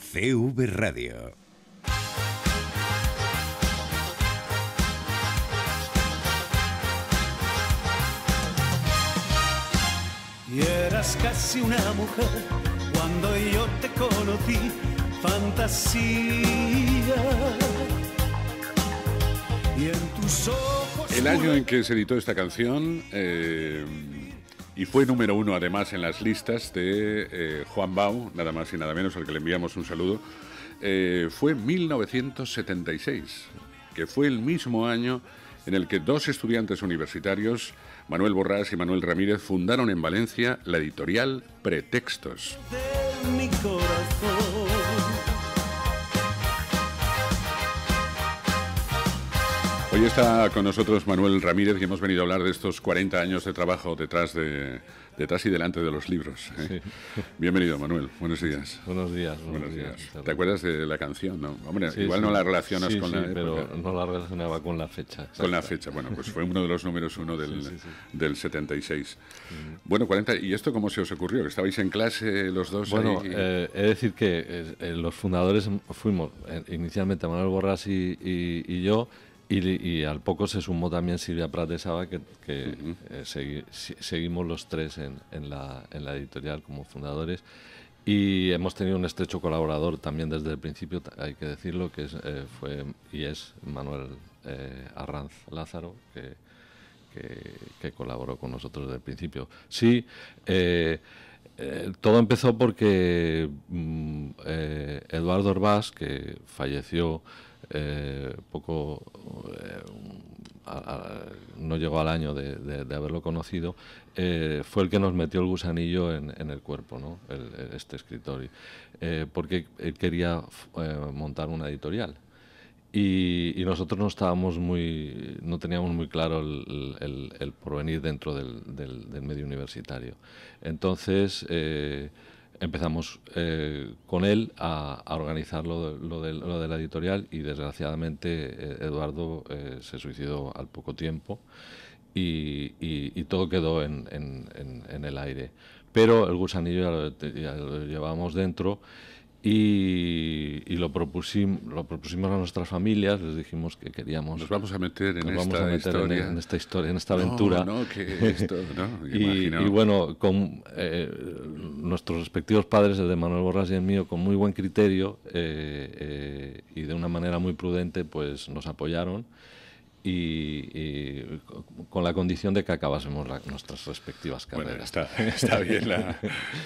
CV Radio. Y eras casi una mujer cuando yo te conocí, fantasía. Y en tus ojos. El año en que se editó esta canción. Eh, y fue número uno además en las listas de eh, Juan Bau, nada más y nada menos, al que le enviamos un saludo, eh, fue 1976, que fue el mismo año en el que dos estudiantes universitarios, Manuel Borrás y Manuel Ramírez, fundaron en Valencia la editorial Pretextos. Hoy está con nosotros Manuel Ramírez y hemos venido a hablar de estos 40 años de trabajo detrás de detrás y delante de los libros. ¿eh? Bienvenido, Manuel. Buenos días. Buenos días. Buenos, días. ¿Te acuerdas de la canción? igual no la relacionas con la pero no la relacionaba con la fecha. Con la fecha. Bueno, pues fue uno de los números uno del, del 76. Mm. Bueno, 40. ¿Y esto cómo se os ocurrió? ¿Estabais en clase los dos? Bueno, es eh, decir que eh, los fundadores fuimos inicialmente Manuel Borras y, y yo y, al poco se sumó también Silvia Pratesaba Saba, que, eh, seguimos los tres en, la, editorial como fundadores. Y hemos tenido un estrecho colaborador también desde el principio, hay que decirlo, que eh, fue y es Manuel eh, Arranz Lázaro, que, colaboró con nosotros desde el principio. Sí, todo empezó porque mm, Eduardo Orbás, que falleció eh, poco eh, no llegó al año de, haberlo conocido, eh, fue el que nos metió el gusanillo en, el cuerpo, ¿no? este escritor, porque él quería montar una editorial. Y, nosotros no estábamos muy, no teníamos muy claro el, provenir porvenir dentro del, del, medio universitario. Entonces, empezamos eh, con él a, organizar lo de, la editorial y desgraciadamente eh, Eduardo eh, se suicidó al poco tiempo y, todo quedó en, el aire. Pero el gusanillo ya lo, ya lo llevábamos dentro y, lo, lo propusimos a nuestras familias, les dijimos que queríamos... Nos vamos a meter en, esta, historia. E, en, esta aventura. y, bueno, con eh, nuestros respectivos padres, el de Manuel Borras y el mío, con muy buen criterio eh, eh, y de una manera muy prudente, pues nos apoyaron y, con la condición de que acabásemos nuestras respectivas carreras. está, bien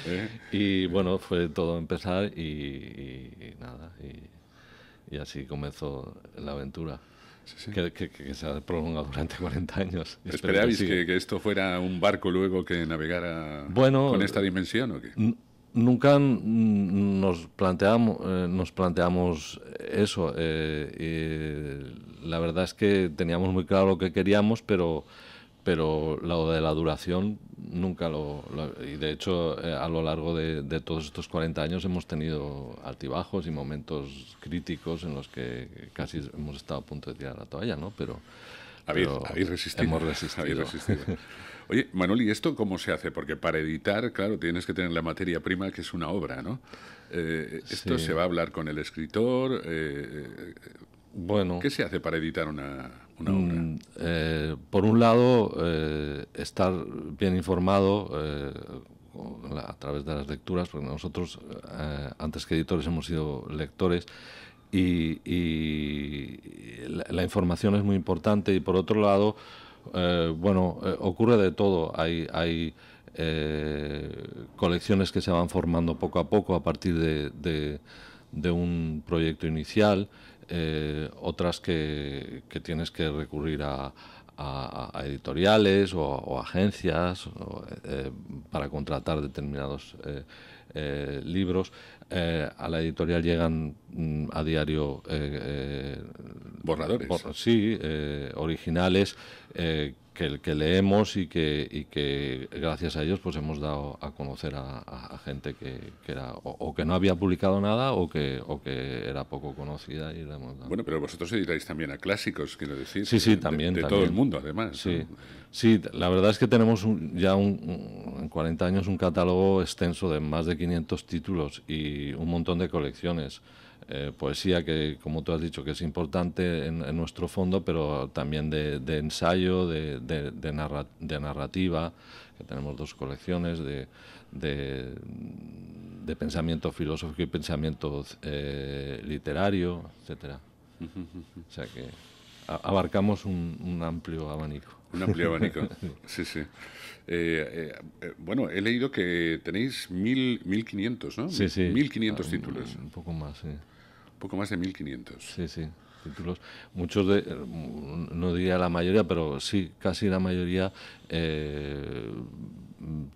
¿eh? y bueno, fue todo empezar y, nada, y, así comenzó la aventura. Que, se ha prolongado durante 40 años. ¿Esperabais que, esto fuera un barco luego que navegara con esta dimensión o qué? nunca nos planteamos, eh, nos planteamos eso. Eh, la verdad es que teníamos muy claro lo que queríamos, pero, pero lo de la duración nunca lo... y de hecho, eh, a lo largo de, todos estos 40 años hemos tenido altibajos y momentos críticos en los que casi hemos estado a punto de tirar la toalla, ¿no? Pero... Hemos resistido. Oye, Manuel, ¿y esto cómo se hace? Porque para editar, claro, tienes que tener la materia prima que es una obra, ¿no? Eh, ¿Esto se va a hablar con el escritor? Eh, eh, bueno. ¿Qué se hace para editar una, mm, obra? por un lado, estar bien informado a través de las lecturas, porque nosotros, antes que editores, hemos sido lectores. Y, la, información es muy importante y por otro lado eh, bueno, eh, ocurre de todo. Hay, hay eh, colecciones que se van formando poco a poco a partir de, un proyecto inicial, otras que, tienes que recurrir a, editoriales o, agencias para contratar determinados eh, libros. Eh, a la editorial llegan mm, a diario... Eh, Borradores. sí, originales que, que leemos y que, y que gracias a ellos pues hemos dado a conocer a, gente que, era o, que no había publicado nada o que, o que era poco conocida y Bueno, pero vosotros editáis también a clásicos, quiero decir. Sí, sí, también. De, todo el mundo, además. Sí, la verdad es que tenemos ya un, en 40 años un catálogo extenso de más de 500 títulos y un montón de colecciones. Eh, poesía, que como tú has dicho, que es importante en, nuestro fondo, pero también de, ensayo, de, narrativa, que tenemos dos colecciones, de, pensamiento filosófico y pensamiento eh, literario, etcétera. O sea que abarcamos un, amplio abanico. Un amplio abanico, sí, sí. Eh, bueno, he leído que tenéis mil, 1.500, ¿no? Sí, sí. 1.500 ah, títulos. Un poco más, sí poco más de 1.500. Sí, sí, títulos. Muchos de, no diría la mayoría, pero sí, casi la mayoría, eh,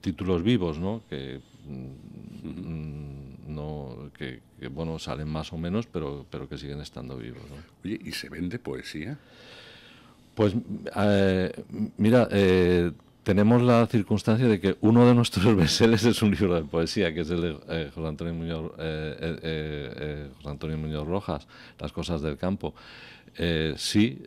títulos vivos, ¿no? Que, mm, no, que, bueno, salen más o menos, pero, pero que siguen estando vivos. Oye, ¿y se vende poesía? Pues eh, mira, eh, tenemos la circunstancia de que uno de nuestros beseles es un libro de poesía, que es el de eh, eh, eh, José, Antonio Muñoz, Rojas, Las cosas del campo. sí,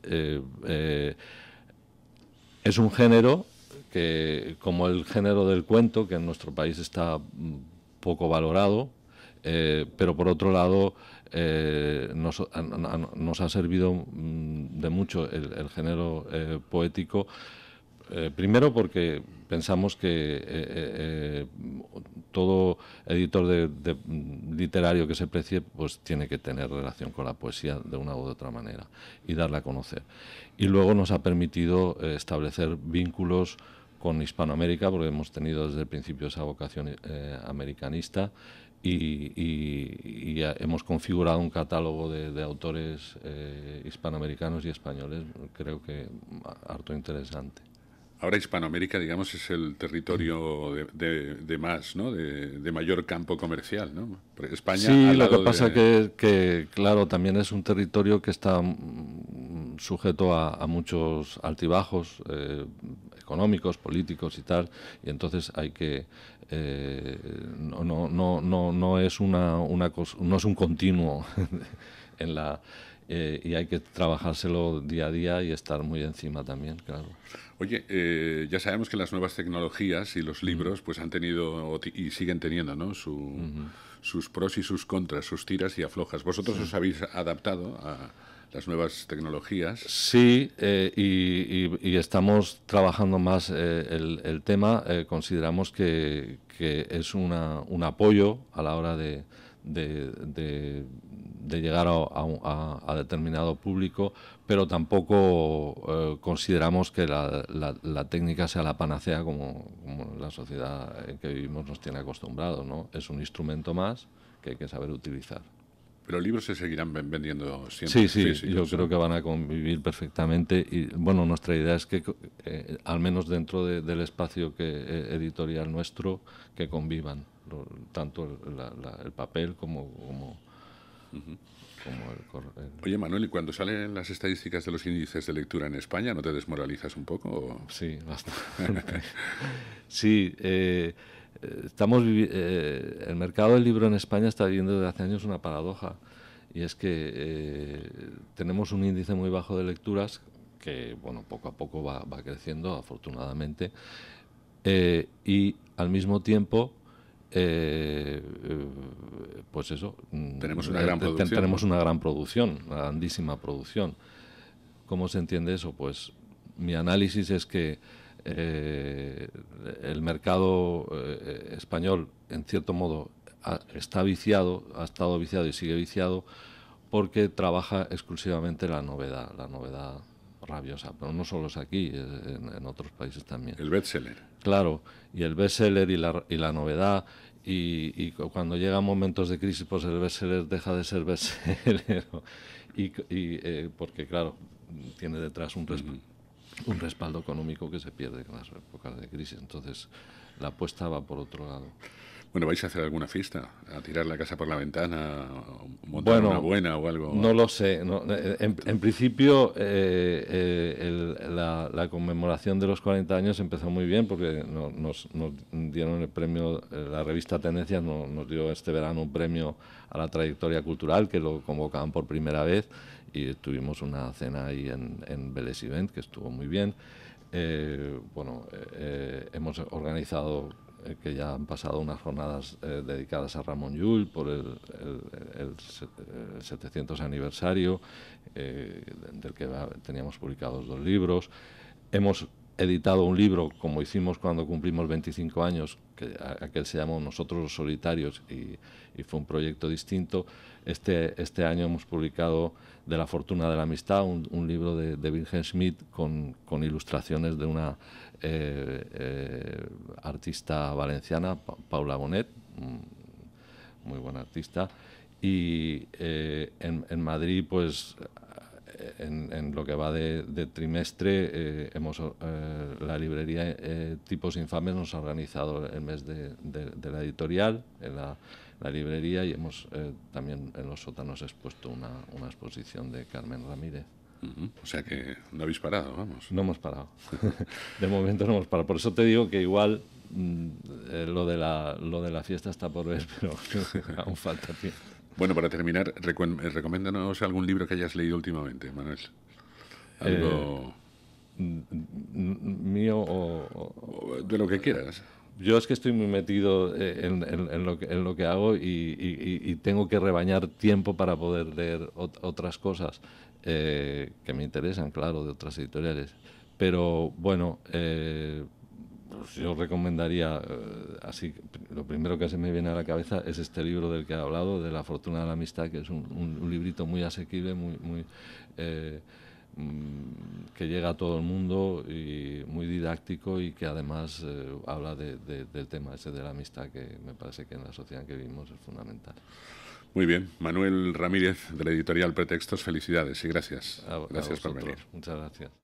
es un género que, como el género del cuento, que en nuestro país está mm, poco valorado, pero por otro lado nos, ha servido mm, de mucho el, género poético eh, primero porque pensamos que eh, eh, todo editor de, mm, literario que se precie pues tiene que tener relación con la poesía de una u otra manera y darla a conocer. Y luego nos ha permitido establecer vínculos con Hispanoamérica, porque hemos tenido desde el principio esa vocación americanista, y, hemos configurado un catálogo de, autores hispanoamericanos y españoles, creo que harto interesante. Ahora Hispanoamérica, digamos, es el territorio de, más, ¿no? De, mayor campo comercial, ¿no? España. Sí, lo que pasa que, que, claro, también es un territorio que está mm, sujeto a, muchos altibajos eh, económicos, políticos y tal, y entonces hay que eh, no, no, no, no, es una, una no es un continuo en la eh, y hay que trabajárselo día a día y estar muy encima también, claro. Oye, eh, ya sabemos que las nuevas tecnologías y los libros pues han tenido y siguen teniendo ¿no? sus pros y sus contras, sus tiras y aflojas. ¿Vosotros os habéis adaptado a las nuevas tecnologías? Sí, eh, y, estamos trabajando más el, tema. consideramos que, es un apoyo a la hora de de, llegar a, determinado público, pero tampoco eh, consideramos que la, técnica sea la panacea como, la sociedad en que vivimos nos tiene acostumbrados. ¿no? Es un instrumento más que hay que saber utilizar. Pero libros se seguirán vendiendo siempre. Sí, sí, yo creo que van a convivir perfectamente. Y bueno, nuestra idea es que, eh, al menos dentro del espacio que, eh, editorial nuestro, que convivan tanto el, papel como, el, correo Oye, Manuel, ¿y cuando salen las estadísticas de los índices de lectura en España, no te desmoralizas un poco? Sí, bastante. sí, eh, estamos viviendo eh, el mercado del libro en España está viviendo desde hace años una paradoja, y es que eh, tenemos un índice muy bajo de lecturas que bueno, poco a poco va, va creciendo, afortunadamente, y al mismo tiempo eh, pues eso. Mm, tenemos una gran producción. una grandísima producción. ¿Cómo se entiende eso? Pues mi análisis es que eh, el mercado eh, español, en cierto modo, está viciado, ha estado viciado y sigue viciado porque trabaja exclusivamente la novedad, la novedad rabiosa, pero no solo es aquí, eh, en, otros países también. El bestseller. Claro, y el bestseller y la, y la novedad, y, cuando llegan momentos de crisis, pues el bestseller deja de ser bestseller, y, eh, porque claro, tiene detrás un, un respaldo económico que se pierde en las épocas de crisis, entonces la apuesta va por otro lado. Bueno, ¿vais a hacer alguna fiesta? ¿A tirar la casa por la ventana? ¿Montar una buena o algo? No lo sé. Eh, eh, en, principio, eh, la, conmemoración de los 40 años empezó muy bien porque nos, dieron el premio, la revista Tendencias nos dio este verano un premio a la trayectoria cultural que lo convocaban por primera vez y tuvimos una cena ahí en, en Vélez Event que estuvo muy bien. bueno, hemos organizado eh, que ya han pasado unas jornadas eh, dedicadas a Ramón Llull por el, 700 aniversario, eh, del que teníamos publicados dos libros. Hemos editado un libro, como hicimos cuando cumplimos 25 años, que aquel se llamó Nosotros los Solitarios y, fue un proyecto distinto. Este, este año hemos publicado De la Fortuna de la Amistad, un, libro de, de Wilhelm Schmidt con, con, ilustraciones de una eh, eh, artista valenciana, Paula Bonet, muy buena artista. Y eh, en, en Madrid, pues en, lo que va de, trimestre, eh, hemos, eh, la librería eh, Tipos Infames nos ha organizado el mes de, la editorial en la, librería y hemos también en los sótanos expuesto una, exposición de Carmen Ramírez. O sea que no habéis parado, vamos. No hemos parado. de momento no hemos parado. Por eso te digo que igual mm, lo, de la, lo de la fiesta está por ver, pero aún falta tiempo. Bueno, para terminar, eh, recomiéndanos algún libro que hayas leído últimamente, Manuel. Algo. Eh, mío o, De lo que quieras. Yo es que estoy muy metido eh, en, lo, que, hago y, tengo que rebañar tiempo para poder leer otras cosas que me interesan, claro, de otras editoriales. Pero bueno, pues, yo recomendaría, eh, así, lo primero que se me viene a la cabeza es este libro del que ha hablado, de La fortuna de la amistad, que es un, librito muy asequible, muy, muy eh, mm, que llega a todo el mundo y muy didáctico y que además eh, habla del tema ese de la amistad que me parece que en la sociedad en que vivimos es fundamental. Muy bien, Manuel Ramírez de la editorial Pretextos, felicidades y gracias. gracias por venir. Muchas gracias.